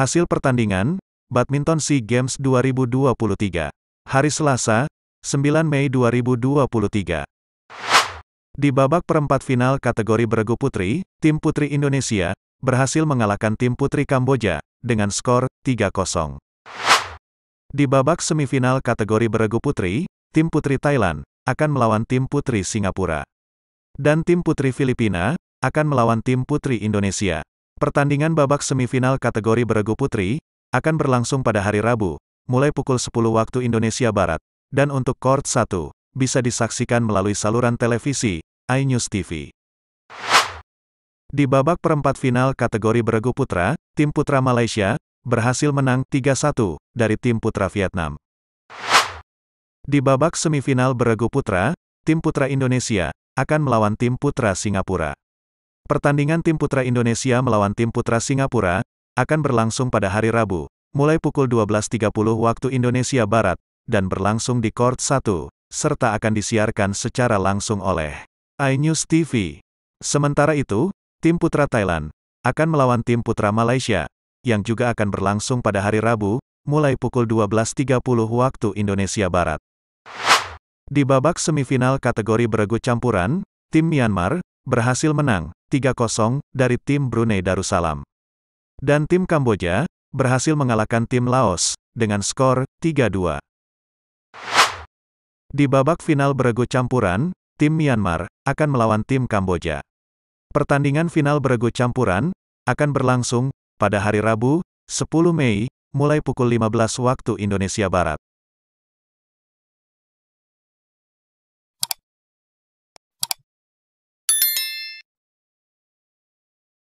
Hasil pertandingan, Badminton SEA Games 2023. Hari Selasa, 9 Mei 2023. Di babak perempat final kategori beregu putri, tim putri Indonesia berhasil mengalahkan tim putri Kamboja dengan skor 3-0. Di babak semifinal kategori beregu putri, tim putri Thailand akan melawan tim putri Singapura. Dan tim putri Filipina akan melawan tim putri Indonesia. Pertandingan babak semifinal kategori beregu putri akan berlangsung pada hari Rabu, mulai pukul 10 waktu Indonesia Barat, dan untuk Court 1 bisa disaksikan melalui saluran televisi iNews TV. Di babak perempat final kategori beregu putra, tim putra Malaysia berhasil menang 3-1 dari tim putra Vietnam. Di babak semifinal beregu putra, tim putra Indonesia akan melawan tim putra Singapura. Pertandingan tim putra Indonesia melawan tim putra Singapura akan berlangsung pada hari Rabu, mulai pukul 12.30 waktu Indonesia Barat, dan berlangsung di Court 1, serta akan disiarkan secara langsung oleh iNews TV. Sementara itu, tim putra Thailand akan melawan tim putra Malaysia, yang juga akan berlangsung pada hari Rabu, mulai pukul 12.30 waktu Indonesia Barat. Di babak semifinal kategori beregu campuran, tim Myanmar berhasil menang 3-0 dari tim Brunei Darussalam. Dan tim Kamboja berhasil mengalahkan tim Laos dengan skor 3-2. Di babak final beregu campuran, tim Myanmar akan melawan tim Kamboja. Pertandingan final beregu campuran akan berlangsung pada hari Rabu, 10 Mei, mulai pukul 15 waktu Indonesia Barat.